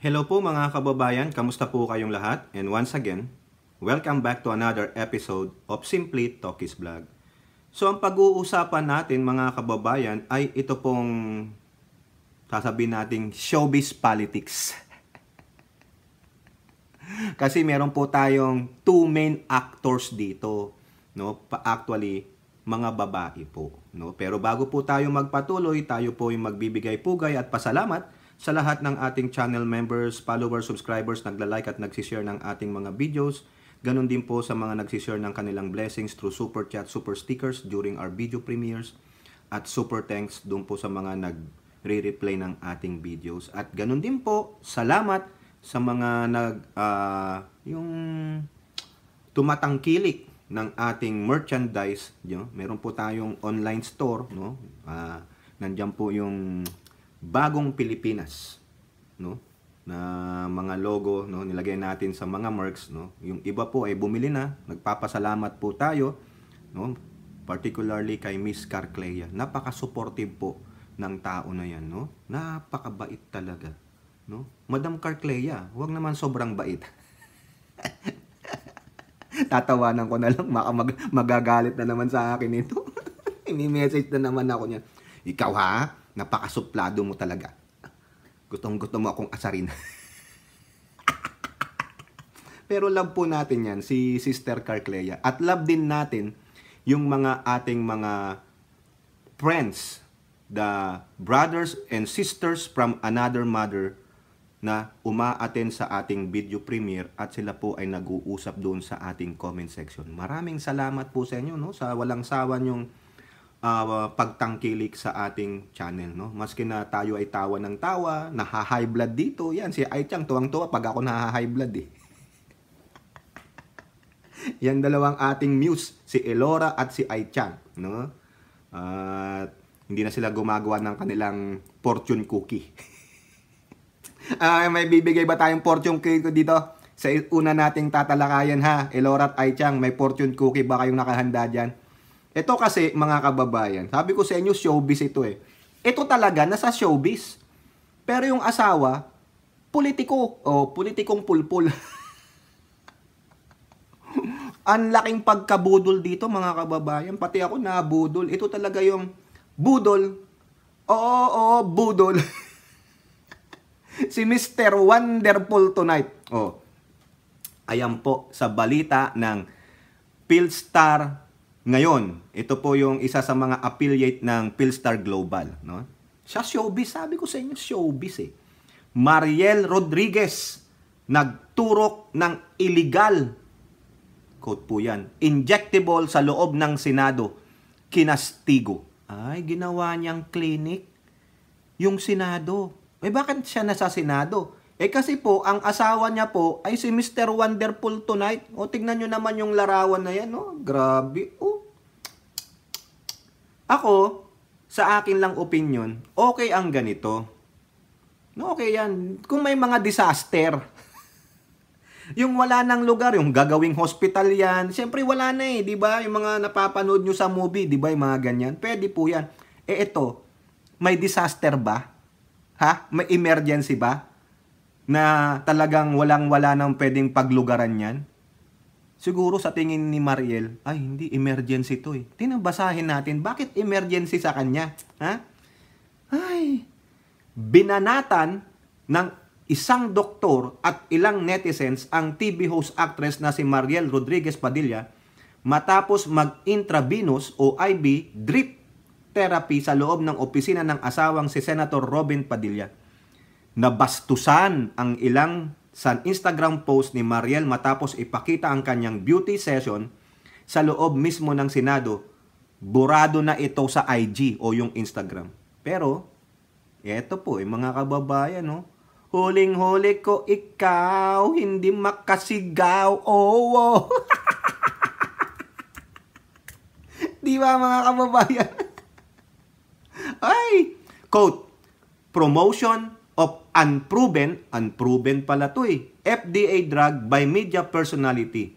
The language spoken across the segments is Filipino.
Hello po mga kababayan, kamusta po kayong lahat? And once again, welcome back to another episode of Simply Talkies Vlog. So ang pag-uusapan natin mga kababayan ay ito pong sasabihin nating showbiz politics. Kasi meron po tayong two main actors dito, no? Actually, mga babae po, no? Pero bago po tayo magpatuloy, tayo po yung magbibigay pugay at pasalamat sa lahat ng ating channel members, followers, subscribers, nagla-like at nagsishare ng ating mga videos. Ganon din po sa mga nagsishare ng kanilang blessings through super chat, super stickers during our video premieres at super thanks doon po sa mga nag-re-replay ng ating videos. At ganun din po, salamat sa mga nag uh, yung tumatangkilik ng ating merchandise, you know? meron po tayong online store, no? Uh, nandiyan po yung bagong Pilipinas no na mga logo no nilagay natin sa mga mercs no yung iba po ay bumili na nagpapasalamat po tayo no particularly kay Miss Carcleya napaka-supportive po ng tao na yan no napakabait talaga no Madam Carcleya wag naman sobrang bait tatawanan ko na lang baka mag magagalit na naman sa akin ito i message na naman ako niya ikaw ha Napakasuplado mo talaga. Gutong-gutom mo akong asarin. Pero love po natin yan, si Sister Carclea. At love din natin yung mga ating mga friends, the brothers and sisters from another mother na umaaten sa ating video premiere at sila po ay nag-uusap doon sa ating comment section. Maraming salamat po sa inyo no, sa walang sawan yung uh, ah, pagtangkilik sa ating channel. No? Maski na tayo ay tawa ng tawa, naha-high blood dito. Yan, si Aichang tuwang-tuwa pag ako naha-high blood eh. Yan dalawang ating muse, si Elora at si Aichang. No? At uh, hindi na sila gumagawa ng kanilang fortune cookie. Ay, uh, ah, may bibigay ba tayong fortune cookie dito? Sa una nating tatalakayan ha, Elora at Aichang, may fortune cookie ba kayong nakahanda dyan? Ito kasi mga kababayan, sabi ko sa inyo showbiz ito eh. Ito talaga nasa showbiz. Pero yung asawa, politiko. O, oh, politikong pulpul. Ang laking pagkabudol dito mga kababayan. Pati ako nabudol. Ito talaga yung budol. Oo, oo, budol. si Mr. Wonderful Tonight. Oh. Ayan po sa balita ng Philstar ngayon, ito po yung isa sa mga affiliate ng Philstar Global. No? Siya showbiz, sabi ko sa inyo, showbiz eh. Mariel Rodriguez, nagturok ng illegal, quote po yan, injectable sa loob ng Senado, kinastigo. Ay, ginawa niyang clinic yung Senado. Eh, bakit siya nasa Senado? Eh kasi po, ang asawa niya po ay si Mr. Wonderful Tonight. O tignan nyo naman yung larawan na yan. no? grabe. O. Ako, sa akin lang opinion, okay ang ganito. No, okay yan. Kung may mga disaster, yung wala ng lugar, yung gagawing hospital yan, siyempre wala na eh, di ba? Yung mga napapanood nyo sa movie, di ba? Yung mga ganyan. Pwede po yan. Eh ito, may disaster ba? Ha? May emergency ba? na talagang walang-wala nang pwedeng paglugaran yan? Siguro sa tingin ni Mariel, ay hindi, emergency to eh. Tinabasahin natin, bakit emergency sa kanya? Ha? Ay, binanatan ng isang doktor at ilang netizens ang TV host actress na si Mariel Rodriguez Padilla matapos mag-intravenous o IV drip therapy sa loob ng opisina ng asawang si Senator Robin Padilla nabastusan ang ilang sa Instagram post ni Mariel matapos ipakita ang kanyang beauty session sa loob mismo ng Senado. Burado na ito sa IG o yung Instagram. Pero, eto po, eh, mga kababayan, no? Huling-huli ko ikaw, hindi makasigaw, oh, oh. Di ba mga kababayan? Ay! Quote, promotion, of unproven, unproven pala to eh, FDA drug by media personality.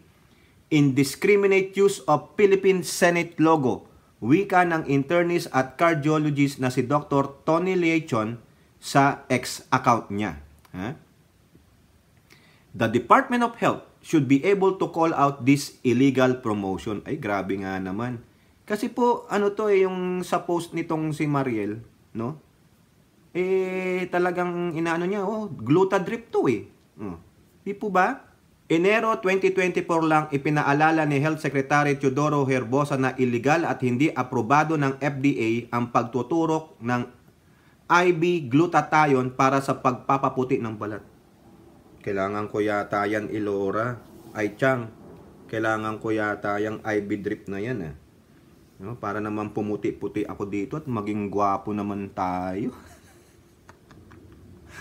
Indiscriminate use of Philippine Senate logo. Wika ng internist at cardiologist na si Dr. Tony Liechon sa X account niya. Huh? The Department of Health should be able to call out this illegal promotion. Ay, grabe nga naman. Kasi po, ano to eh, yung sa post nitong si Mariel, no? eh talagang inaano niya, oh, drip to eh. Hmm. Di po ba? Enero 2024 lang ipinaalala ni Health Secretary Teodoro Herbosa na illegal at hindi aprobado ng FDA ang pagtuturok ng IV glutathione para sa pagpapaputi ng balat. Kailangan ko yata yan Ilora. Ay Chang, kailangan ko yata yung IV drip na yan eh. No, para naman pumuti-puti ako dito at maging gwapo naman tayo.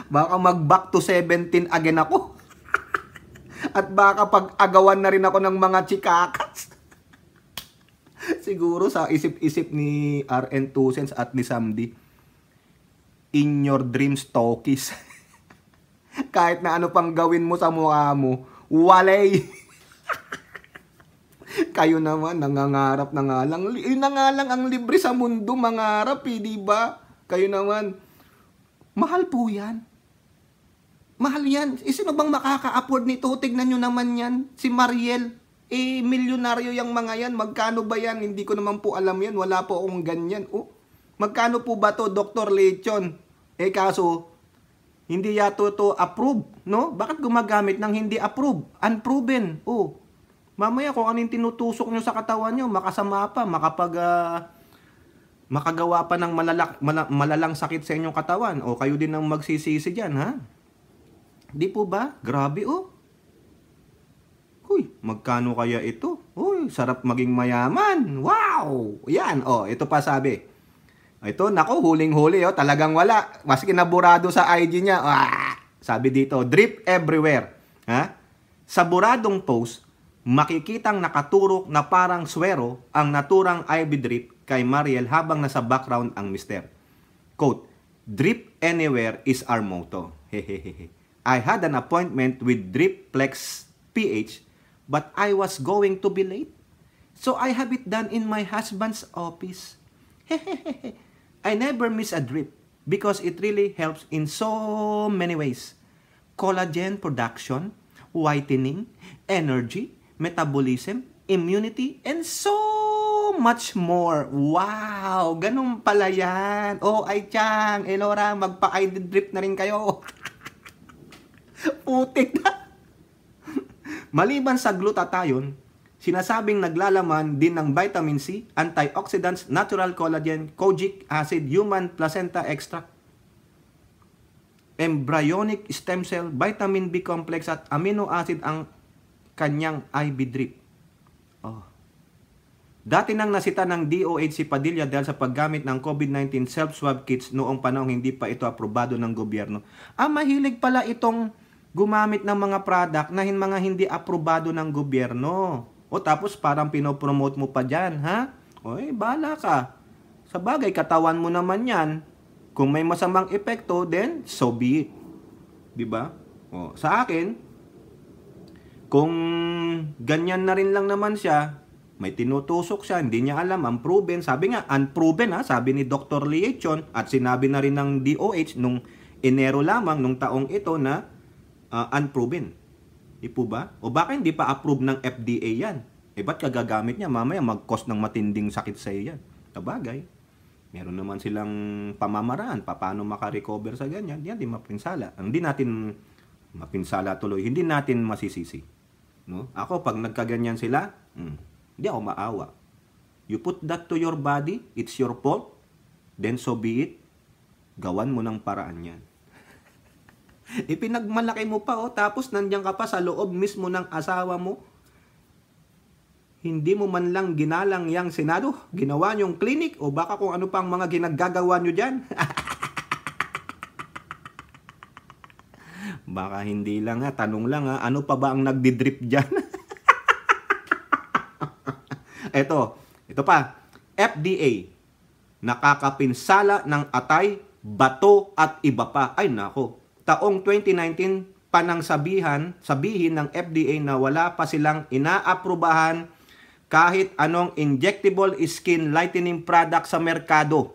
Baka mag back to 17 again ako. At baka pag-agawan na rin ako ng mga chikakats. Siguro sa isip-isip ni RN 2 Tusens at ni Samdi. In your dreams, talkies. Kahit na ano pang gawin mo sa mukha mo, walay. Kayo naman, nangangarap na nga lang. Yun na nga lang ang libre sa mundo, mangarap eh, diba? Kayo naman, Mahal po yan. Mahal yan. E sino bang makaka-afford nito? Tignan nyo naman yan. Si Mariel. Eh, milyonaryo yung mga yan. Magkano ba yan? Hindi ko naman po alam yan. Wala po akong ganyan. Oh, magkano po ba to, Dr. Lechon? Eh, kaso, hindi yato to approve, no? Bakit gumagamit ng hindi approve? Unproven. Oh, mamaya kung anong tinutusok nyo sa katawan nyo, makasama pa, makapag... Uh, makagawa pa ng malalak, malalang sakit sa inyong katawan. O kayo din ang magsisisi dyan, ha? Di po ba? Grabe, oh. Uy, magkano kaya ito? Uy, sarap maging mayaman. Wow! Yan, oh, ito pa sabi. Ito, nako, huling-huli, oh, talagang wala. Mas ah, kinaburado sa IG niya. Ah, sabi dito, drip everywhere. Ha? Sa buradong post, makikitang nakaturok na parang swero ang naturang IV drip kay Mariel habang nasa background ang mister. Quote, Drip Anywhere is our motto. Hehehehe. I had an appointment with Dripplex PH but I was going to be late. So I have it done in my husband's office. Hehehehe. I never miss a drip because it really helps in so many ways. Collagen production, whitening, energy, metabolism, immunity, and so much more. Wow! Ganun pala yan. Oh, ay Chang, Elora, magpa-ID drip na rin kayo. Putik na. Maliban sa glutathione, sinasabing naglalaman din ng vitamin C, antioxidants, natural collagen, kojic acid, human placenta extract, embryonic stem cell, vitamin B complex at amino acid ang kanyang IV drip. Dati nang nasita ng DOH si Padilla dahil sa paggamit ng COVID-19 self-swab kits noong panahong hindi pa ito aprobado ng gobyerno. Ah, mahilig pala itong gumamit ng mga product na mga hindi aprobado ng gobyerno. O tapos parang pinopromote mo pa dyan, ha? Oy, bala ka. Sa bagay, katawan mo naman yan. Kung may masamang epekto, then so be it. Diba? O, sa akin, kung ganyan na rin lang naman siya, may tinutusok siya, hindi niya alam, unproven. Sabi nga, unproven ha, sabi ni Dr. Liechon at sinabi na rin ng DOH nung Enero lamang nung taong ito na uh, unproven. Di po ba? O baka hindi pa approve ng FDA yan. Eh ba't kagagamit niya? Mamaya mag cost ng matinding sakit sa iyo yan. Kabagay. Meron naman silang pamamaraan pa paano makarecover sa ganyan. Yan, di mapinsala. Ang di natin mapinsala tuloy, hindi natin masisisi. No? Ako, pag nagkaganyan sila, mm, hindi ako maawa. You put that to your body, it's your fault, then so be it. Gawan mo ng paraan yan. Ipinagmalaki mo pa, oh, tapos nandiyan ka pa sa loob mismo ng asawa mo. Hindi mo man lang ginalang yang senado, ginawa niyong clinic, o baka kung ano pang mga ginagagawa niyo dyan. baka hindi lang ha, tanong lang ha, ano pa ba ang nagdidrip dyan? Ito, ito pa. FDA, nakakapinsala ng atay, bato at iba pa. Ay nako, taong 2019 panang sabihan, sabihin ng FDA na wala pa silang inaaprubahan kahit anong injectable skin lightening product sa merkado.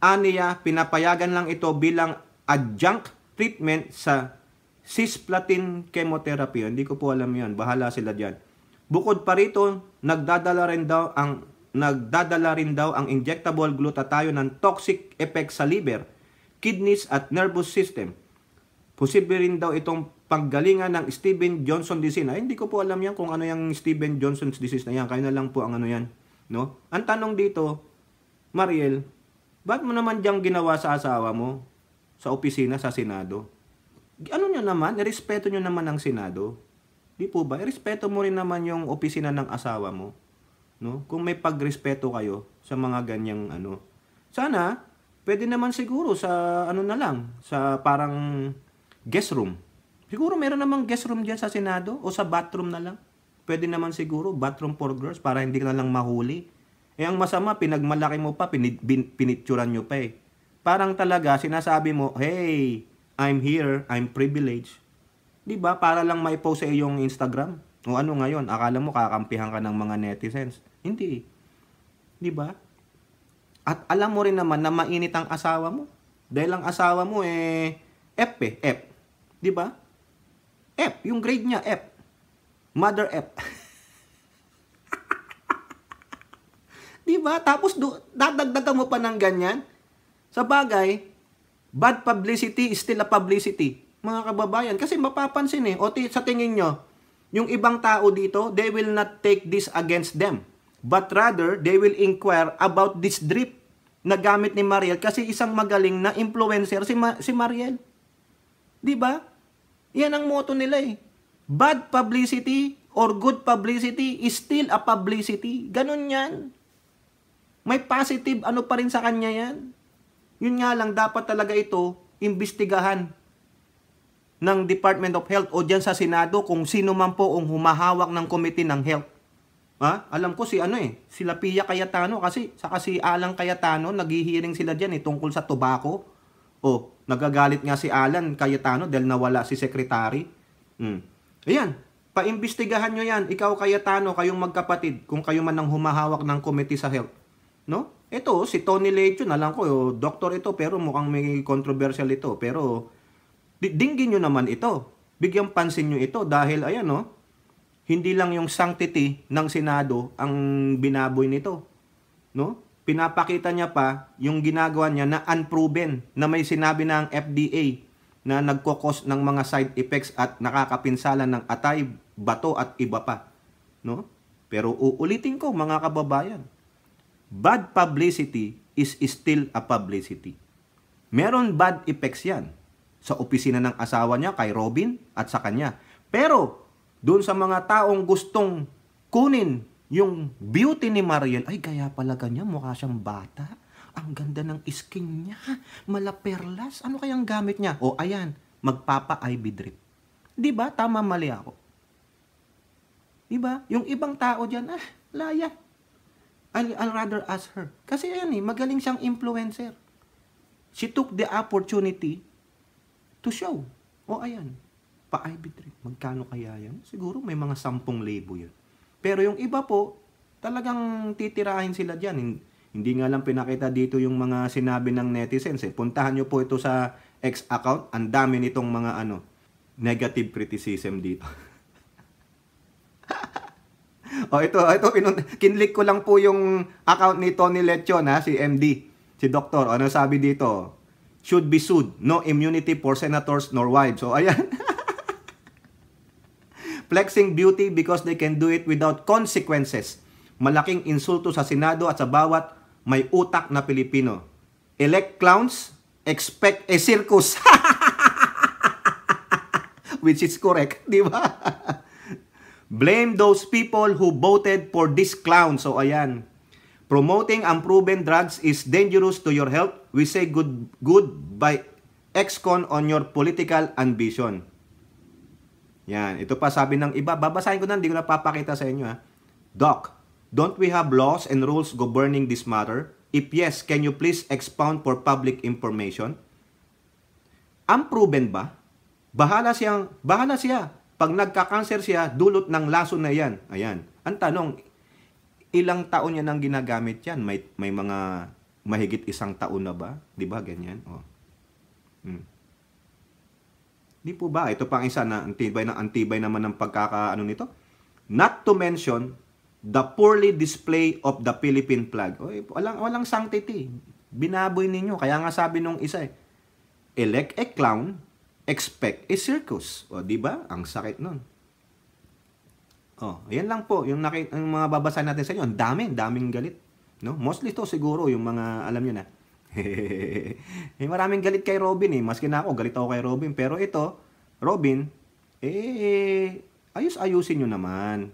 Aniya, pinapayagan lang ito bilang adjunct treatment sa cisplatin chemotherapy. Hindi ko po alam yon. Bahala sila dyan. Bukod pa rito, nagdadala rin daw ang nagdadala rin daw ang injectable glutathione ng toxic effect sa liver, kidneys at nervous system. Posible rin daw itong panggalingan ng Steven Johnson disease. Ay, hindi ko po alam yan kung ano yung Steven Johnson's disease na yan. Kayo na lang po ang ano yan. No? Ang tanong dito, Mariel, ba't mo naman diyang ginawa sa asawa mo? Sa opisina, sa Senado? Ano nyo naman? Irespeto nyo naman ang Senado? Di po ba? Irespeto mo rin naman yung opisina ng asawa mo. No? Kung may pagrespeto kayo sa mga ganyang ano. Sana, pwede naman siguro sa ano na lang, sa parang guest room. Siguro meron namang guest room dyan sa Senado o sa bathroom na lang. Pwede naman siguro, bathroom for girls, para hindi na lang mahuli. Eh ang masama, pinagmalaki mo pa, pinit, pinitsuran nyo pa eh. Parang talaga, sinasabi mo, hey, I'm here, I'm privileged 'Di ba? Para lang may post sa iyong Instagram. O ano ngayon? Akala mo kakampihan ka ng mga netizens. Hindi. 'Di ba? At alam mo rin naman na mainit ang asawa mo. Dahil ang asawa mo eh F eh, F. 'Di ba? F, yung grade niya F. Mother F. 'Di ba? Tapos do, dadagdagan mo pa ng ganyan. Sa bagay, bad publicity is still a publicity mga kababayan. Kasi mapapansin eh, o sa tingin nyo, yung ibang tao dito, they will not take this against them. But rather, they will inquire about this drip na gamit ni Mariel kasi isang magaling na influencer si, Ma- si Mariel. 'Di ba? Yan ang motto nila eh. Bad publicity or good publicity is still a publicity. Ganun 'yan. May positive ano pa rin sa kanya 'yan. Yun nga lang dapat talaga ito imbestigahan ng Department of Health o diyan sa Senado kung sino man po ang humahawak ng Committee ng Health. Ha? Alam ko si ano eh, si Lapia Cayetano kasi saka si Alan Cayetano naghihiring sila diyan eh tungkol sa tobacco. O nagagalit nga si Alan Cayetano dahil nawala si secretary. Mm. Ayan, paimbestigahan nyo yan. Ikaw Cayetano, kayong magkapatid kung kayo man ang humahawak ng committee sa health. No? Ito, si Tony Leitio, nalang ko, eh, oh, doktor ito pero mukhang may controversial ito. Pero Dinggin nyo naman ito. Bigyang pansin nyo ito dahil ayan no, oh, hindi lang yung sanctity ng Senado ang binaboy nito. No? Pinapakita niya pa yung ginagawa niya na unproven na may sinabi ng FDA na nagkokos ng mga side effects at nakakapinsala ng atay, bato at iba pa. No? Pero uulitin ko mga kababayan, bad publicity is still a publicity. Meron bad effects yan sa opisina ng asawa niya, kay Robin at sa kanya. Pero, doon sa mga taong gustong kunin yung beauty ni Mariel, ay kaya pala ganyan, mukha siyang bata. Ang ganda ng skin niya, malaperlas. Ano kayang gamit niya? O ayan, magpapa-IV drip. Di ba? Tama mali ako. Di ba? Yung ibang tao diyan, ah, laya. I'll, I'll rather ask her. Kasi ayan eh, magaling siyang influencer. She took the opportunity to show. O ayan, pa-IB drip. Magkano kaya yan? Siguro may mga 10,000 yun. Pero yung iba po, talagang titirahin sila dyan. Hindi nga lang pinakita dito yung mga sinabi ng netizens. Eh. Puntahan nyo po ito sa X account. Ang dami nitong mga ano, negative criticism dito. oh, ito, ito pinun- kinlik ko lang po yung account ni Tony Lechon ha, si MD, si Doktor. Ano sabi dito? should be sued. No immunity for senators nor wives. So, ayan. Flexing beauty because they can do it without consequences. Malaking insulto sa Senado at sa bawat may utak na Pilipino. Elect clowns, expect a circus. Which is correct, di ba? Blame those people who voted for this clown. So, ayan. Promoting unproven drugs is dangerous to your health. We say good good by excon on your political ambition. Yan, ito pa sabi ng iba. Babasahin ko na, hindi ko na papakita sa inyo ha. Doc, don't we have laws and rules governing this matter? If yes, can you please expound for public information? Unproven ba? Bahala siyang, bahala siya. Pag nagka-cancer siya, dulot ng laso na yan. Ayan. Ang tanong, ilang taon niya nang ginagamit yan? May, may mga mahigit isang taon na ba? Di ba? Ganyan. Oh. Hmm. Di po ba? Ito pang isa na antibay na antibay naman ng pagkakaano nito. Not to mention, the poorly display of the Philippine flag. Oy, walang, walang sanctity. Binaboy ninyo. Kaya nga sabi nung isa eh, elect a clown, expect a circus. O, di ba? Ang sakit nun. Oh, yan lang po yung, naki, yung mga babasa natin sa inyo. Ang dami, daming galit, no? Mostly to siguro yung mga alam niyo na. eh, maraming galit kay Robin eh. Maski na ako, galit ako kay Robin. Pero ito, Robin, eh, ayos-ayusin nyo naman.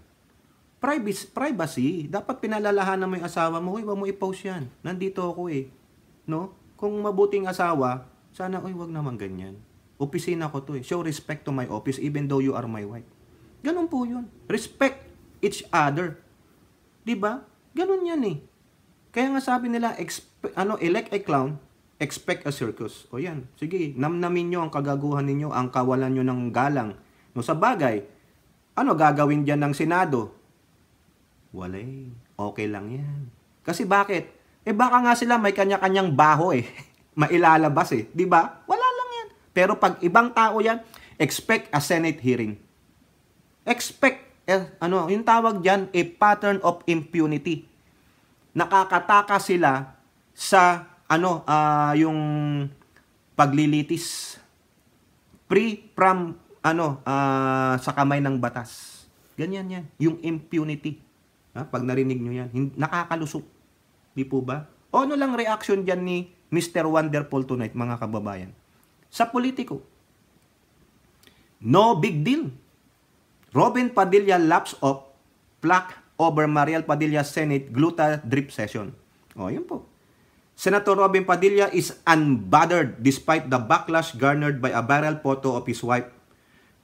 Privacy, privacy, dapat pinalalahanan mo yung asawa mo. Uy, huwag mo i-post yan. Nandito ako eh. No? Kung mabuting asawa, sana, uy, wag naman ganyan. Opisina ko to eh. Show respect to my office even though you are my wife. Ganun po yun. Respect each other. ba? Diba? Ganun yan eh. Kaya nga sabi nila, ano, elect a clown, expect a circus. O yan, sige, namnamin nyo ang kagaguhan ninyo, ang kawalan nyo ng galang. No, sa bagay, ano gagawin dyan ng Senado? Walay, okay lang yan. Kasi bakit? Eh baka nga sila may kanya-kanyang baho eh. Mailalabas eh, di ba? Wala lang yan. Pero pag ibang tao yan, expect a Senate hearing expect eh, ano, yung tawag diyan a pattern of impunity. Nakakataka sila sa ano, uh, yung paglilitis free from ano uh, sa kamay ng batas. Ganyan 'yan, yung impunity. Ha? Pag narinig nyo 'yan, nakakalusok. Di po ba? O ano lang reaction diyan ni Mr. Wonderful tonight, mga kababayan? Sa politiko. No big deal. Robin Padilla laps of plaque over Mariel Padilla Senate Gluta Drip Session. O, oh, yun po. Senator Robin Padilla is unbothered despite the backlash garnered by a viral photo of his wife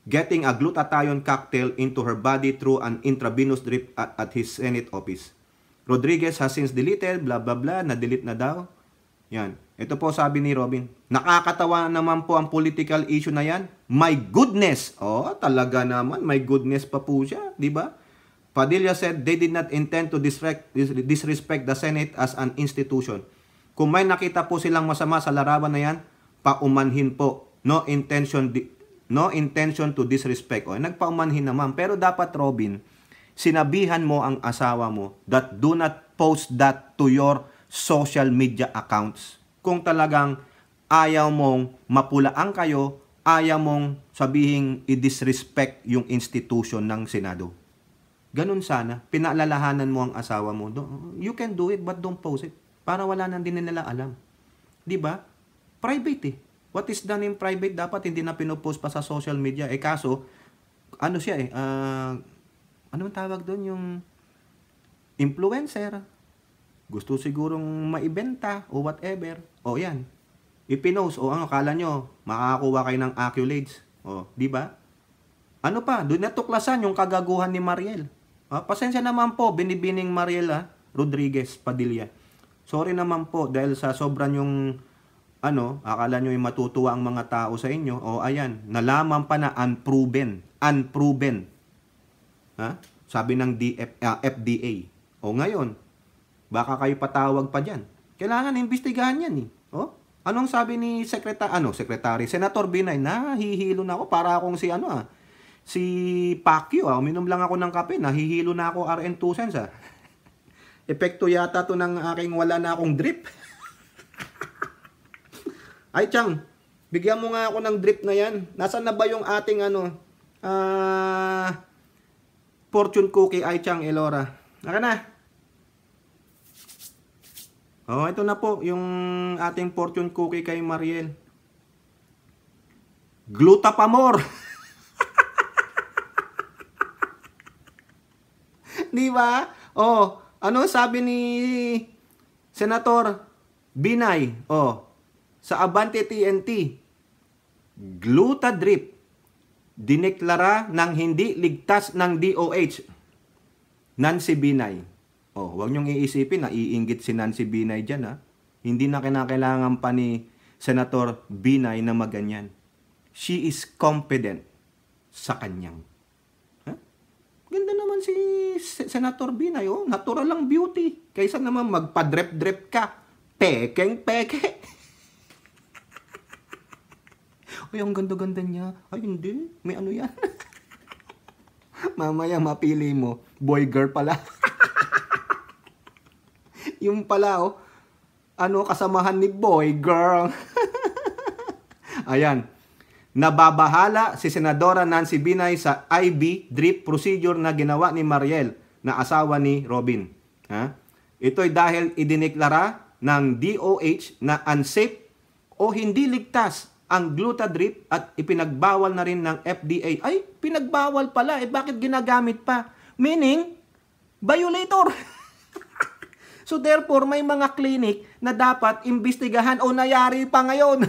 getting a glutathione cocktail into her body through an intravenous drip at, at his Senate office. Rodriguez has since deleted, blah blah blah, na-delete na daw. Yan. Ito po sabi ni Robin, nakakatawa naman po ang political issue na yan. My goodness! Oh, talaga naman, my goodness pa po siya, di ba? Padilla said they did not intend to disrespect the Senate as an institution. Kung may nakita po silang masama sa larawan na yan, paumanhin po. No intention no intention to disrespect. O, nagpaumanhin naman. Pero dapat, Robin, sinabihan mo ang asawa mo that do not post that to your social media accounts kung talagang ayaw mong mapulaan kayo, ayaw mong sabihing i-disrespect yung institution ng Senado. Ganun sana, pinaalalahanan mo ang asawa mo. You can do it, but don't post it. Para wala nang din nila alam. ba? Diba? Private eh. What is done in private, dapat hindi na pinopost pa sa social media. Eh kaso, ano siya eh, uh, ah, anong tawag doon yung influencer, gusto sigurong maibenta o whatever. O yan, ipinost o ano, kala nyo, makakakuha kayo ng accolades. O, di ba? Ano pa, doon natuklasan yung kagaguhan ni Mariel. Ah, pasensya naman po, binibining Mariel ah, Rodriguez Padilla. Sorry naman po dahil sa sobrang yung ano, akala nyo yung matutuwa ang mga tao sa inyo, o oh, ayan, nalaman pa na unproven, unproven. Ha? Sabi ng DF, uh, ah, FDA. O ngayon, Baka kayo patawag pa diyan. Kailangan imbestigahan yan eh. Oh? Anong sabi ni sekreta ano, secretary Senator Binay, nahihilo na ako para akong si ano ah, si Pacquiao ah, uminom lang ako ng kape, nahihilo na ako RN 2 cents ah. Epekto yata to ng aking wala na akong drip. Ay, Chang, bigyan mo nga ako ng drip na yan. Nasaan na ba yung ating ano, uh, fortune cookie, Ay, Chang, Elora? Naka na. Oh, ito na po yung ating fortune cookie kay Mariel. Glutapamor. Di ba? Oh, ano sabi ni Senator Binay? Oh, sa Abante TNT, Glutadrip dineklara ng hindi ligtas ng DOH. Nancy Binay. Oh, huwag niyong iisipin na iinggit si Nancy Binay dyan ha. Ah. Hindi na kinakailangan pa ni Senator Binay na maganyan. She is competent sa kanyang. Ha? Ganda naman si Senator Binay. Oh, natural lang beauty. Kaysa naman magpa drip drip ka. Pekeng-peke. Ay, ang ganda-ganda niya. Ay, hindi. May ano yan. Mamaya mapili mo. Boy-girl pala. yung pala, oh, ano, kasamahan ni boy, girl. Ayan. Nababahala si Senadora Nancy Binay sa IB drip procedure na ginawa ni Mariel na asawa ni Robin. Ha? Ito'y dahil idineklara ng DOH na unsafe o hindi ligtas ang gluta drip at ipinagbawal na rin ng FDA. Ay, pinagbawal pala. Eh, bakit ginagamit pa? Meaning, violator. So therefore, may mga clinic na dapat imbestigahan o nayari pa ngayon.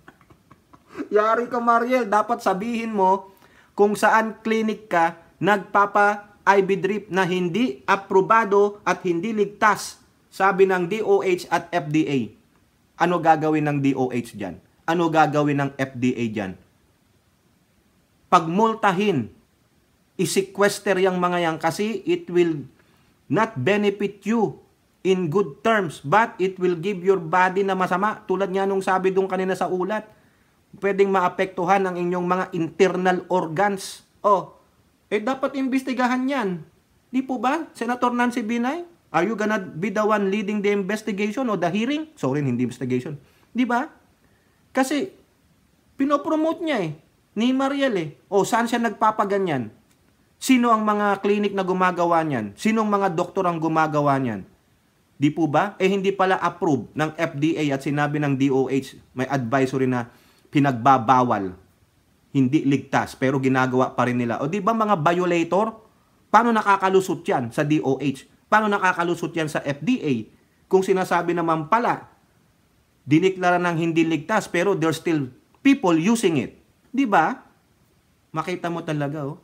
Yari ka Mariel, dapat sabihin mo kung saan clinic ka nagpapa IV drip na hindi aprobado at hindi ligtas, sabi ng DOH at FDA. Ano gagawin ng DOH diyan? Ano gagawin ng FDA diyan? Pagmultahin, isequester yung mga yan kasi it will not benefit you in good terms, but it will give your body na masama. Tulad nga nung sabi doon kanina sa ulat, pwedeng maapektuhan ang inyong mga internal organs. Oh, eh dapat imbestigahan yan. Di po ba, Senator Nancy Binay? Are you gonna be the one leading the investigation or the hearing? Sorry, hindi investigation. Di ba? Kasi, pinopromote niya eh. Ni Mariel eh. O, oh, saan siya nagpapaganyan? Sino ang mga clinic na gumagawa niyan? Sino ang mga doktor ang gumagawa niyan? Di po ba? Eh hindi pala approved ng FDA at sinabi ng DOH, may advisory na pinagbabawal. Hindi ligtas, pero ginagawa pa rin nila. O di ba mga violator? Paano nakakalusot yan sa DOH? Paano nakakalusot yan sa FDA? Kung sinasabi naman pala, diniklara ng hindi ligtas, pero there's still people using it. Di ba? Makita mo talaga, oh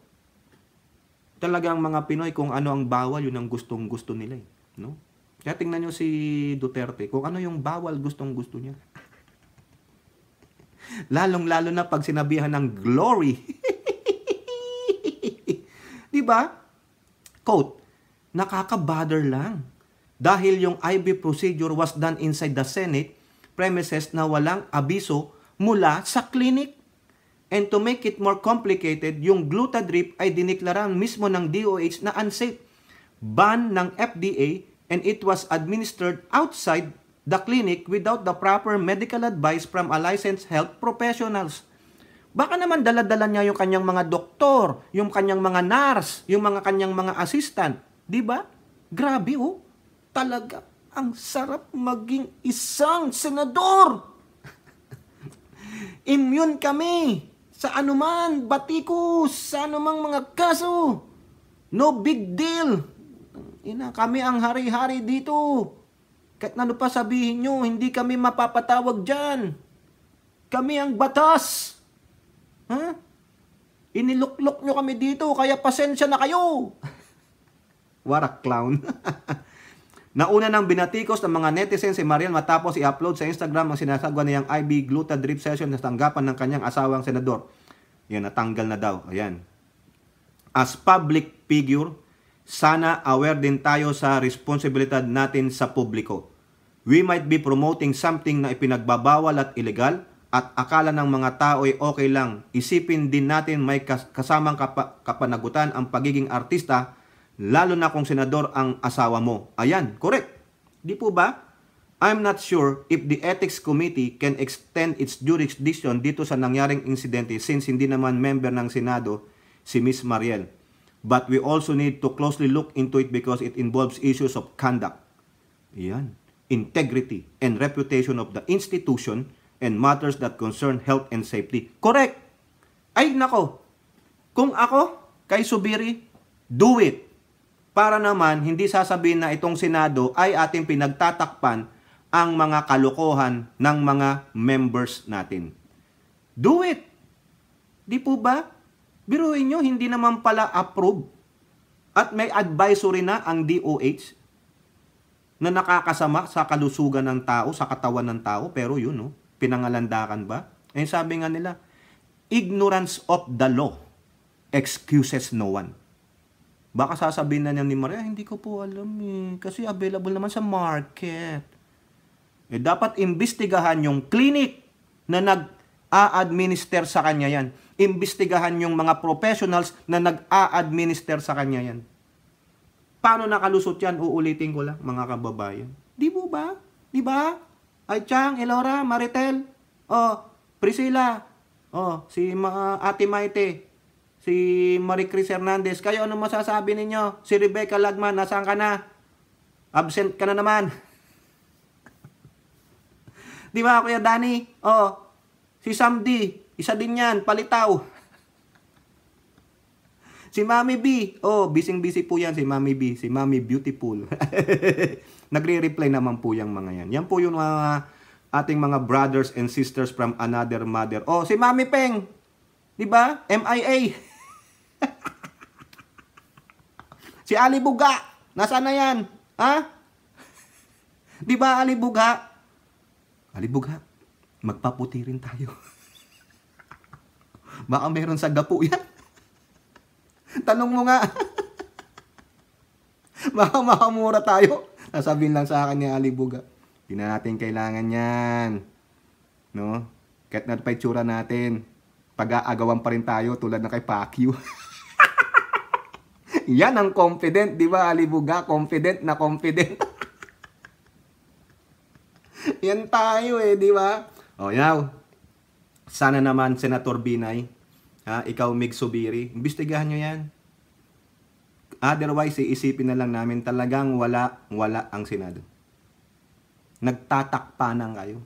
talaga ang mga Pinoy kung ano ang bawal, yun ang gustong-gusto nila eh. No? Kaya tingnan nyo si Duterte, kung ano yung bawal, gustong-gusto niya. Lalong-lalo na pag sinabihan ng glory. di ba? Quote, nakaka-bother lang. Dahil yung IB procedure was done inside the Senate premises na walang abiso mula sa clinic. And to make it more complicated, yung glutadrip ay diniklarang mismo ng DOH na unsafe. Ban ng FDA and it was administered outside the clinic without the proper medical advice from a licensed health professionals. Baka naman daladala niya yung kanyang mga doktor, yung kanyang mga nurse, yung mga kanyang mga assistant. Di ba? Grabe oh. Talaga, ang sarap maging isang senador. Immune kami sa anuman batikos, sa anumang mga kaso. No big deal. Ina, kami ang hari-hari dito. Kahit ano pa sabihin nyo, hindi kami mapapatawag dyan. Kami ang batas. Ha? Huh? Iniluklok nyo kami dito, kaya pasensya na kayo. What a clown. Nauna nang binatikos ng mga netizens si Mariel matapos i-upload sa Instagram ang sinasagwa niyang IB Gluta Drip Session na tanggapan ng kanyang asawang senador. Yan, natanggal na daw. Ayan. As public figure, sana aware din tayo sa responsibilidad natin sa publiko. We might be promoting something na ipinagbabawal at ilegal at akala ng mga tao ay okay lang. Isipin din natin may kasamang kap- kapanagutan ang pagiging artista lalo na kung senador ang asawa mo. Ayan, correct. Di po ba? I'm not sure if the Ethics Committee can extend its jurisdiction dito sa nangyaring insidente since hindi naman member ng Senado si Ms. Mariel. But we also need to closely look into it because it involves issues of conduct. Yan. Integrity and reputation of the institution and matters that concern health and safety. Correct! Ay, nako! Kung ako, kay Subiri, do it! para naman hindi sasabihin na itong Senado ay ating pinagtatakpan ang mga kalokohan ng mga members natin. Do it! Di po ba? Biruin nyo, hindi naman pala approve. At may advisory na ang DOH na nakakasama sa kalusugan ng tao, sa katawan ng tao. Pero yun, no? pinangalandakan ba? Eh sabi nga nila, ignorance of the law excuses no one. Baka sasabihin na niya ni Maria, hindi ko po alam eh. Kasi available naman sa market. Eh, dapat imbestigahan yung clinic na nag-a-administer sa kanya yan. Imbestigahan yung mga professionals na nag-a-administer sa kanya yan. Paano nakalusot yan? Uulitin ko lang, mga kababayan. Di po ba? Di ba? Ay, Chang, Elora, Maritel, oh, Priscilla, oh, si ma- Ate Maite, si Marie Chris Hernandez. Kayo, ano masasabi ninyo? Si Rebecca Lagman, nasaan ka na? Absent ka na naman. Di ba, Kuya Danny? oh, Si Samdi, isa din yan, palitaw. si Mami B, oh, bising-busy po yan si Mami B, si Mami Beautiful. Nagre-reply naman po yung mga yan. Yan po yung mga ating mga brothers and sisters from another mother. Oh, si Mami Peng, di ba? MIA. si Alibuga, nasaan na yan? Ha? Di ba Ali Buga? Ali Buga, magpaputi rin tayo. Baka meron sa gapo yan. Tanong mo nga. Baka makamura tayo. Nasabihin lang sa akin ni Alibuga. Buga. na natin kailangan yan. No? Kahit na pa natin, pag-aagawan pa rin tayo tulad na kay Pacquiao. Yan ang confident, di ba? Alibuga, confident na confident. Yan tayo eh, di ba? O, oh, now, sana naman, Senator Binay, ha, ikaw, Mig Subiri, imbestigahan nyo yan. Otherwise, iisipin na lang namin talagang wala, wala ang Senado. Nagtatakpa ng kayo.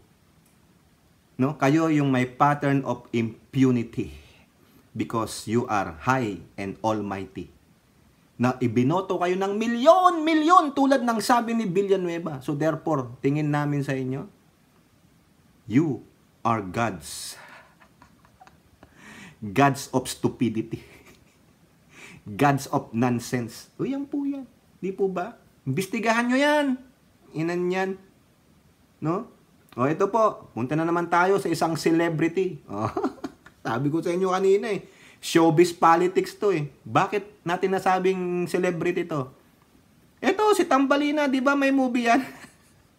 No? Kayo yung may pattern of impunity because you are high and almighty na ibinoto kayo ng milyon-milyon tulad ng sabi ni Villanueva. So therefore, tingin namin sa inyo, you are gods. Gods of stupidity. Gods of nonsense. O yan po yan. Di po ba? Imbestigahan nyo yan. Inan yan. No? O ito po, punta na naman tayo sa isang celebrity. Oh, sabi ko sa inyo kanina eh Showbiz politics to eh. Bakit natin nasabing celebrity to? Ito, si Tambalina, di ba may movie yan?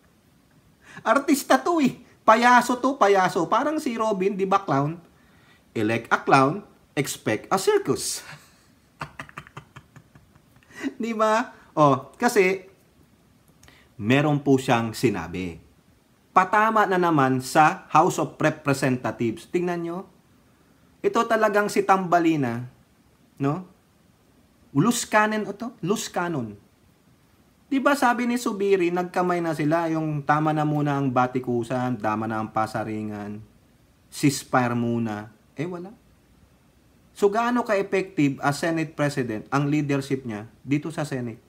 Artista to eh. Payaso to, payaso. Parang si Robin, di ba clown? Elect a clown, expect a circus. di ba? Oh, kasi meron po siyang sinabi. Patama na naman sa House of Representatives. Tingnan nyo, ito talagang si Tambalina, no? Loose cannon ito, loose cannon. 'Di ba sabi ni Subiri, nagkamay na sila, yung tama na muna ang batikusan, tama na ang pasaringan, ceasefire muna. Eh wala. So gaano ka-effective as Senate President ang leadership niya dito sa Senate?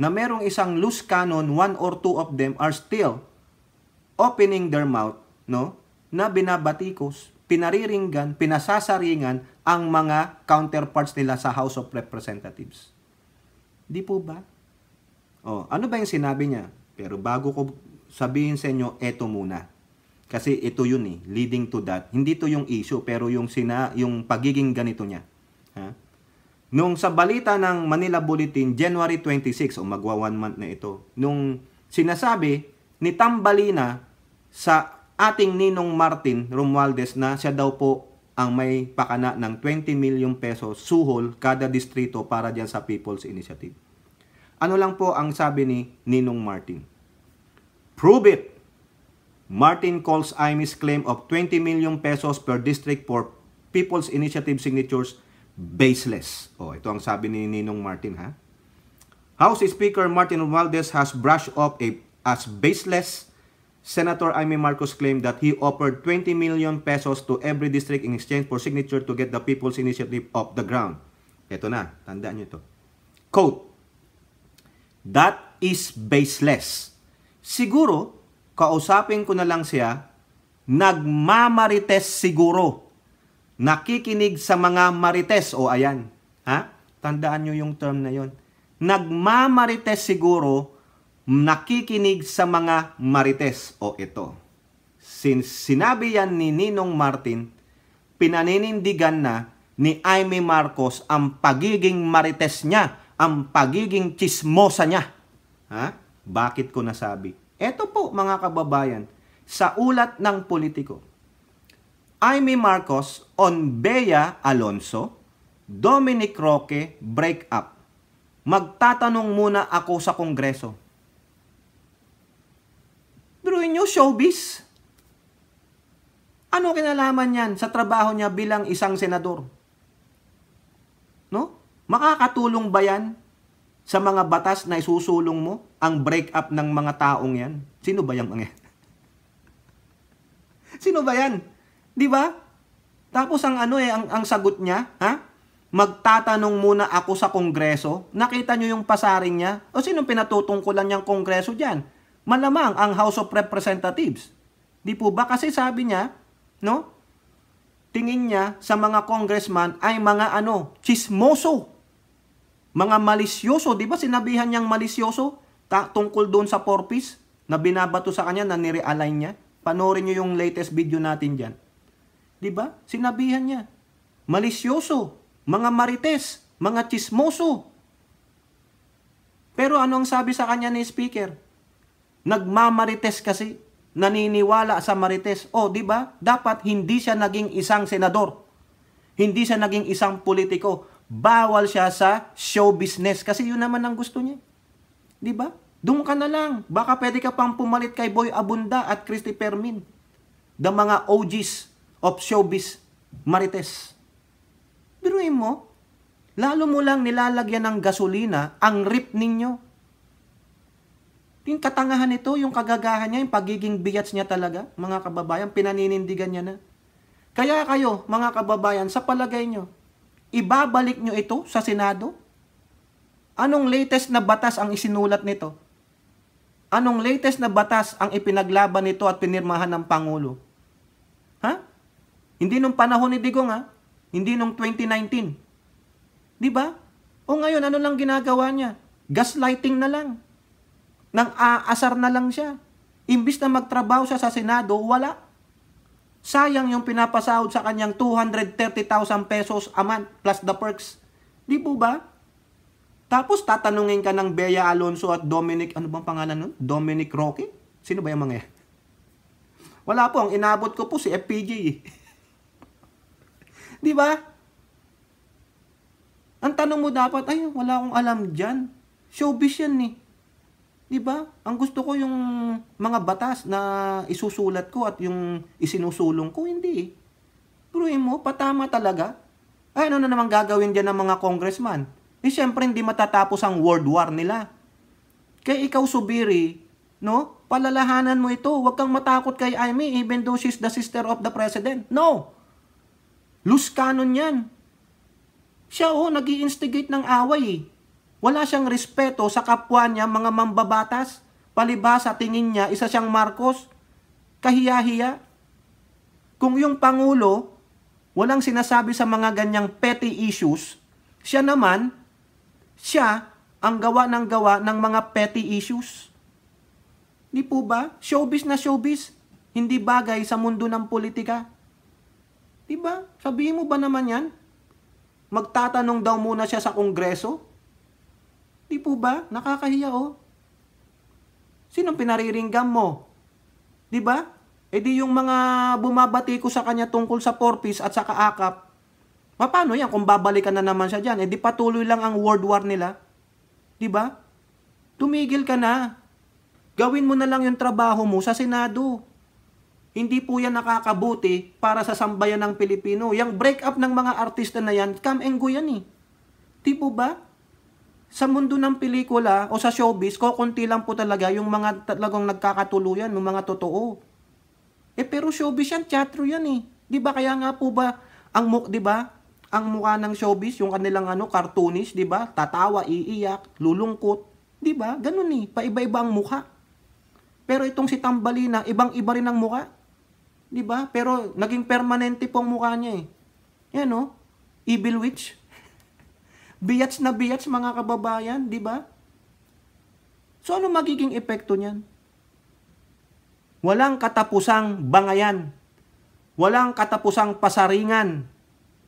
Na merong isang loose cannon, one or two of them are still opening their mouth, no? Na binabatikos pinariringgan, pinasasaringan ang mga counterparts nila sa House of Representatives. Di po ba? Oh, ano ba yung sinabi niya? Pero bago ko sabihin sa inyo, eto muna. Kasi ito yun eh, leading to that. Hindi to yung issue, pero yung, sina, yung pagiging ganito niya. Ha? Nung sa balita ng Manila Bulletin, January 26, o magwa one month na ito, nung sinasabi ni Tambalina sa ating Ninong Martin Romualdez na siya daw po ang may pakana ng 20 million pesos suhol kada distrito para diyan sa People's Initiative. Ano lang po ang sabi ni Ninong Martin? Prove it! Martin calls IMI's claim of 20 million pesos per district for People's Initiative signatures baseless. Oh, ito ang sabi ni Ninong Martin ha. House Speaker Martin Romualdez has brushed off a, as baseless Senator Amy Marcos claimed that he offered 20 million pesos to every district in exchange for signature to get the People's Initiative off the ground. Ito na, tandaan nyo ito. Quote, That is baseless. Siguro, kausapin ko na lang siya, nagmamarites siguro. Nakikinig sa mga marites. O ayan, ha? Tandaan nyo yung term na yon. Nagmamarites siguro nakikinig sa mga marites o ito. Since sinabi yan ni Ninong Martin, pinaninindigan na ni Aimee Marcos ang pagiging marites niya, ang pagiging chismosa niya. Ha? Bakit ko nasabi? Ito po mga kababayan, sa ulat ng politiko, Aimee Marcos on Bea Alonso, Dominic Roque break up. Magtatanong muna ako sa Kongreso Biruin nyo, showbiz. Ano kinalaman yan sa trabaho niya bilang isang senador? No? Makakatulong ba yan sa mga batas na isusulong mo ang break-up ng mga taong yan? Sino ba yung mga Sino ba yan? Di ba? Tapos ang ano eh, ang, ang sagot niya, ha? Magtatanong muna ako sa kongreso. Nakita nyo yung pasaring niya? O sinong pinatutungkulan niyang kongreso dyan? malamang ang House of Representatives. Di po ba? Kasi sabi niya, no? Tingin niya sa mga congressman ay mga ano, chismoso. Mga malisyoso. Di ba sinabihan niyang malisyoso? Ta tungkol doon sa porpis na binabato sa kanya na nirealign niya. Panorin niyo yung latest video natin diyan. Di ba? Sinabihan niya. Malisyoso. Mga marites. Mga chismoso. Pero ano ang sabi sa kanya ni speaker? Nagmamarites kasi, naniniwala sa marites. O, di ba? Dapat hindi siya naging isang senador. Hindi siya naging isang politiko. Bawal siya sa show business kasi yun naman ang gusto niya. Di ba? Doon ka na lang. Baka pwede ka pang pumalit kay Boy Abunda at Christy Permin. The mga OGs of showbiz marites. Biruin mo, lalo mo lang nilalagyan ng gasolina ang rip ninyo yung katangahan nito, yung kagagahan niya, yung pagiging biyats niya talaga, mga kababayan, pinaninindigan niya na. Kaya kayo, mga kababayan, sa palagay nyo, ibabalik nyo ito sa Senado? Anong latest na batas ang isinulat nito? Anong latest na batas ang ipinaglaban nito at pinirmahan ng Pangulo? Ha? Hindi nung panahon ni Digong ha? Hindi nung 2019. 'Di ba? O ngayon ano lang ginagawa niya? Gaslighting na lang. Nang aasar na lang siya. Imbis na magtrabaho siya sa Senado, wala. Sayang yung pinapasahod sa kanyang 230,000 pesos a month plus the perks. Di po ba? Tapos tatanungin ka ng Bea Alonso at Dominic, ano bang pangalan nun? Dominic Roque? Sino ba yung mga Wala po, ang inabot ko po si FPJ. Eh. Di ba? Ang tanong mo dapat, ay, wala akong alam dyan. Showbiz yan eh. 'Di ba? Ang gusto ko yung mga batas na isusulat ko at yung isinusulong ko, hindi. Turuin mo, patama talaga. Ay, ano na naman gagawin diyan ng mga congressman? Eh, syempre hindi matatapos ang world war nila. Kay ikaw, Subiri, no? Palalahanan mo ito. Huwag kang matakot kay Amy even though she's the sister of the president. No! Loose cannon yan. Siya, oh, nag instigate ng away eh. Wala siyang respeto sa kapwa niya, mga mambabatas. Palibhasa, tingin niya, isa siyang Marcos. Kahiyahiya. Kung yung Pangulo, walang sinasabi sa mga ganyang petty issues, siya naman, siya ang gawa ng gawa ng mga petty issues. Di po ba? Showbiz na showbiz. Hindi bagay sa mundo ng politika. Di ba? Sabihin mo ba naman yan? Magtatanong daw muna siya sa kongreso? Di po ba? Nakakahiya oh. Sinong pinariringgam mo? Di ba? E di yung mga bumabati ko sa kanya tungkol sa porpis at sa kaakap, paano yan kung babalikan na naman siya dyan? E di patuloy lang ang world war nila. Di ba? Tumigil ka na. Gawin mo na lang yung trabaho mo sa Senado. Hindi po yan nakakabuti para sa sambayan ng Pilipino. Yang break up ng mga artista na yan, come and go yan eh. Di po ba? sa mundo ng pelikula o sa showbiz, kokonti lang po talaga yung mga talagang nagkakatuluyan, yung mga totoo. Eh pero showbiz yan, teatro yan eh. 'Di ba kaya nga po ba ang 'di ba? Ang mukha ng showbiz, yung kanilang ano, cartoonish, 'di ba? Tatawa, iiyak, lulungkot, 'di ba? Ganun eh, paiba-iba ang mukha. Pero itong si Tambalina, ibang-iba rin ang mukha. 'Di ba? Pero naging permanente pong mukha niya eh. Yan no? Oh. Evil witch. Biyats na biyats mga kababayan, di ba? So ano magiging epekto niyan? Walang katapusang bangayan. Walang katapusang pasaringan.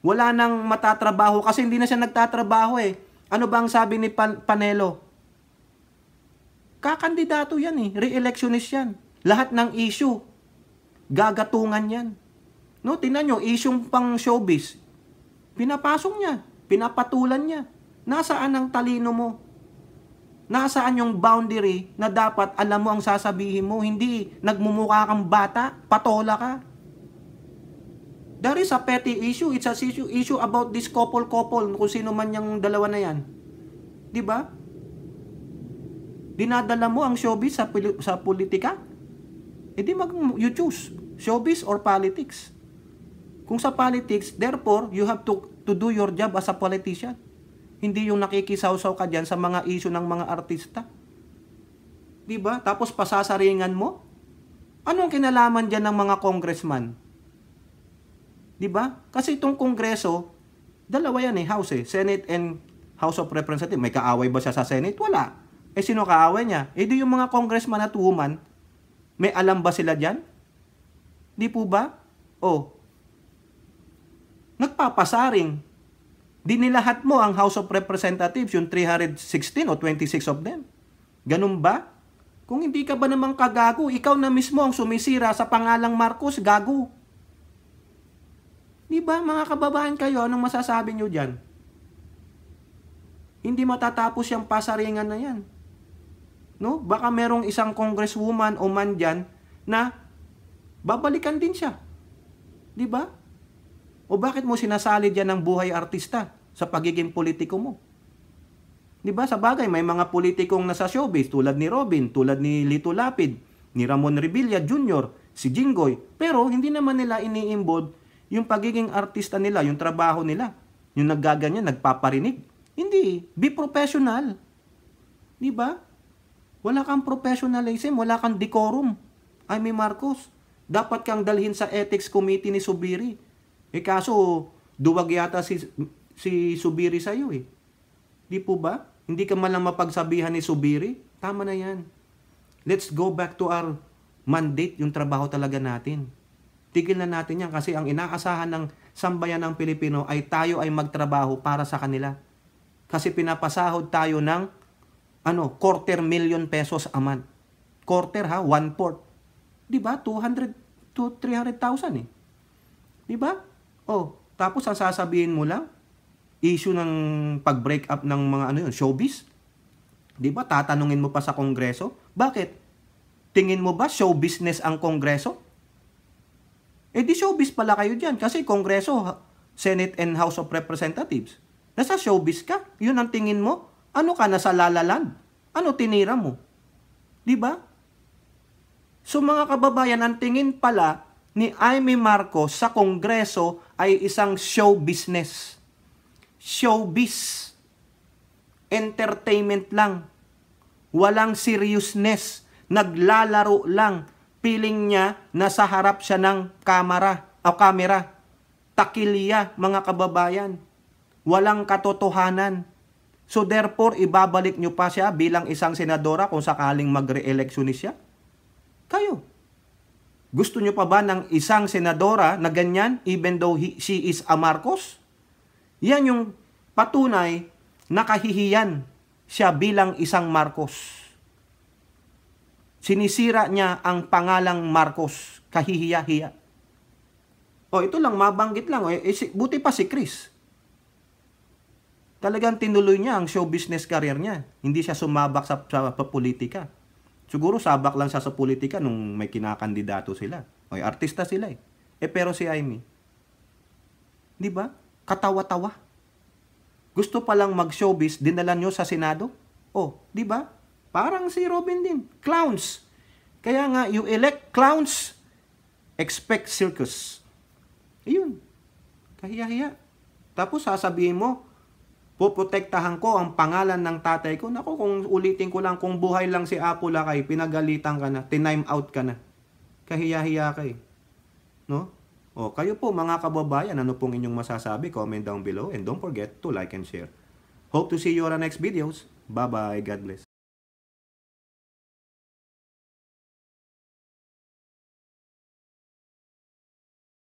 Wala nang matatrabaho kasi hindi na siya nagtatrabaho eh. Ano ba ang sabi ni Pan- Panelo? Kakandidato yan eh. Re-electionist yan. Lahat ng issue, gagatungan yan. No, tinan nyo, isyong pang showbiz, pinapasok niya. Pinapatulan niya. Nasaan ang talino mo? Nasaan yung boundary na dapat alam mo ang sasabihin mo? Hindi, nagmumukha kang bata, patola ka. That is a petty issue. It's a issue, issue about this couple-couple, kung sino man yung dalawa na yan. ba? Diba? Dinadala mo ang showbiz sa, sa politika? E di mag, you choose. Showbiz or politics. Kung sa politics, therefore, you have to to do your job as a politician. Hindi yung nakikisawsaw ka dyan sa mga issue ng mga artista. ba? Diba? Tapos pasasaringan mo? Anong kinalaman dyan ng mga congressman? ba? Diba? Kasi itong kongreso, dalawa yan eh, House eh. Senate and House of Representatives. May kaaway ba siya sa Senate? Wala. Eh sino kaaway niya? Eh di yung mga congressman at woman, may alam ba sila dyan? Di po ba? Oh, nagpapasaring. Dinilahat mo ang House of Representatives, yung 316 o 26 of them. Ganun ba? Kung hindi ka ba namang kagago, ikaw na mismo ang sumisira sa pangalang Marcos, gago. Di ba mga kababayan kayo, anong masasabi nyo dyan? Hindi matatapos yung pasaringan na yan. No? Baka merong isang congresswoman o man dyan na babalikan din siya. Di ba? O bakit mo sinasalid yan ng buhay artista sa pagiging politiko mo? Di ba? Sa bagay, may mga politikong nasa showbiz tulad ni Robin, tulad ni Lito Lapid, ni Ramon Revilla Jr., si Jinggoy. Pero hindi naman nila ini-involve yung pagiging artista nila, yung trabaho nila. Yung naggaganyan, nagpaparinig. Hindi. Be professional. Di ba? Wala kang professionalism, wala kang decorum. Ay, may Marcos. Dapat kang dalhin sa ethics committee ni Subiri eh kaso, duwag yata si, si Subiri sa'yo eh. Di po ba? Hindi ka man lang mapagsabihan ni Subiri? Tama na yan. Let's go back to our mandate, yung trabaho talaga natin. Tigil na natin yan kasi ang inaasahan ng sambayan ng Pilipino ay tayo ay magtrabaho para sa kanila. Kasi pinapasahod tayo ng ano, quarter million pesos a month. Quarter ha, one-fourth. Di ba? 200 to 300,000 eh. Di ba? Oh, tapos ang sasabihin mo lang, issue ng pag-break up ng mga ano yun, showbiz? Di ba? Tatanungin mo pa sa kongreso? Bakit? Tingin mo ba show business ang kongreso? Eh di showbiz pala kayo diyan kasi kongreso, Senate and House of Representatives. Nasa showbiz ka? Yun ang tingin mo? Ano ka? Nasa lalaland? Ano tinira mo? Di ba? So mga kababayan, ang tingin pala ni Aimee Marco sa Kongreso ay isang show business. Showbiz. Entertainment lang. Walang seriousness. Naglalaro lang. Piling niya nasa harap siya ng kamera o kamera. Takilya mga kababayan. Walang katotohanan. So therefore, ibabalik niyo pa siya bilang isang senadora kung sakaling mag re siya? Kayo. Gusto nyo pa ba ng isang senadora na ganyan even though he, she is a Marcos? Yan yung patunay na kahihiyan siya bilang isang Marcos. Sinisira niya ang pangalang Marcos, kahihiya-hiya. O ito lang, mabanggit lang. O, e, buti pa si Chris. Talagang tinuloy niya ang show business career niya. Hindi siya sumabak sa, sa, sa politika. Siguro sabak lang siya sa politika nung may kinakandidato sila. May artista sila eh. Eh pero si Amy, di ba? Katawa-tawa. Gusto pa lang mag-showbiz, dinala nyo sa Senado? Oh, di ba? Parang si Robin din. Clowns. Kaya nga, you elect clowns, expect circus. Ayun. Kahiya-hiya. Tapos sasabihin mo, Poprotektahan ko ang pangalan ng tatay ko. Nako, kung ulitin ko lang, kung buhay lang si Apo Lakay, pinagalitan ka na, tinime out ka na. Kahiya-hiya ka eh. No? O, oh, kayo po mga kababayan, ano pong inyong masasabi? Comment down below and don't forget to like and share. Hope to see you on our next videos. Bye-bye. God bless.